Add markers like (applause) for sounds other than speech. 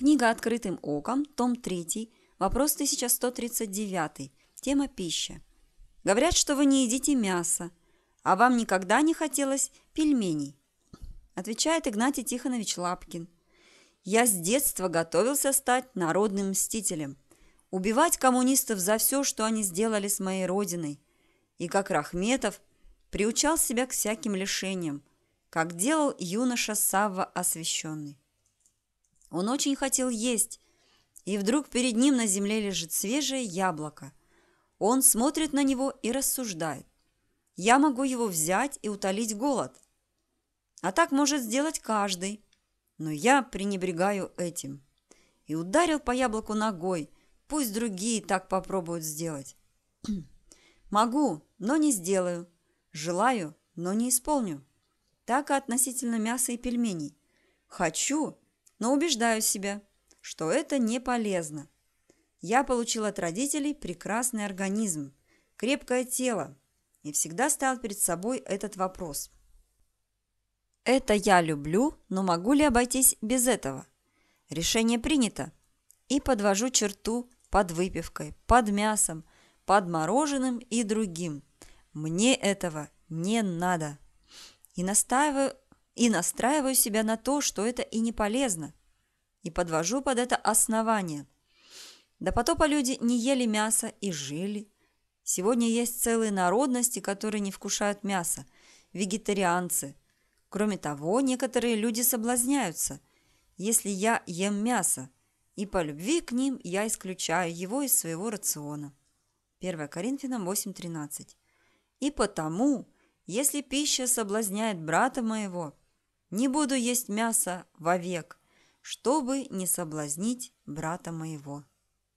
Книга «Открытым оком», том 3, вопрос 1139, тема «Пища». Говорят, что вы не едите мясо, а вам никогда не хотелось пельменей. Отвечает Игнатий Тихонович Лапкин. Я с детства готовился стать народным мстителем, убивать коммунистов за все, что они сделали с моей родиной. И как Рахметов приучал себя к всяким лишениям, как делал юноша Савва Освященный. Он очень хотел есть, и вдруг перед ним на земле лежит свежее яблоко. Он смотрит на него и рассуждает. Я могу его взять и утолить голод. А так может сделать каждый. Но я пренебрегаю этим. И ударил по яблоку ногой. Пусть другие так попробуют сделать. (clears throat) Могу, но не сделаю. Желаю, но не исполню. Так и относительно мяса и пельменей. Хочу, но убеждаю себя, что это не полезно. Я получил от родителей прекрасный организм, крепкое тело и всегда ставил перед собой этот вопрос. Это я люблю, но могу ли обойтись без этого? Решение принято. И подвожу черту под выпивкой, под мясом, под мороженым и другим. Мне этого не надо. И настаиваю и настраиваю себя на то, что это и не полезно. И подвожу под это основание. До потопа люди не ели мясо и жили. Сегодня есть целые народности, которые не вкушают мясо. Вегетарианцы. Кроме того, некоторые люди соблазняются. Если я ем мясо, и по любви к ним я исключаю его из своего рациона. 1 Коринфянам 8.13. И потому, если пища соблазняет брата моего – не буду есть мясо вовек, чтобы не соблазнить брата моего».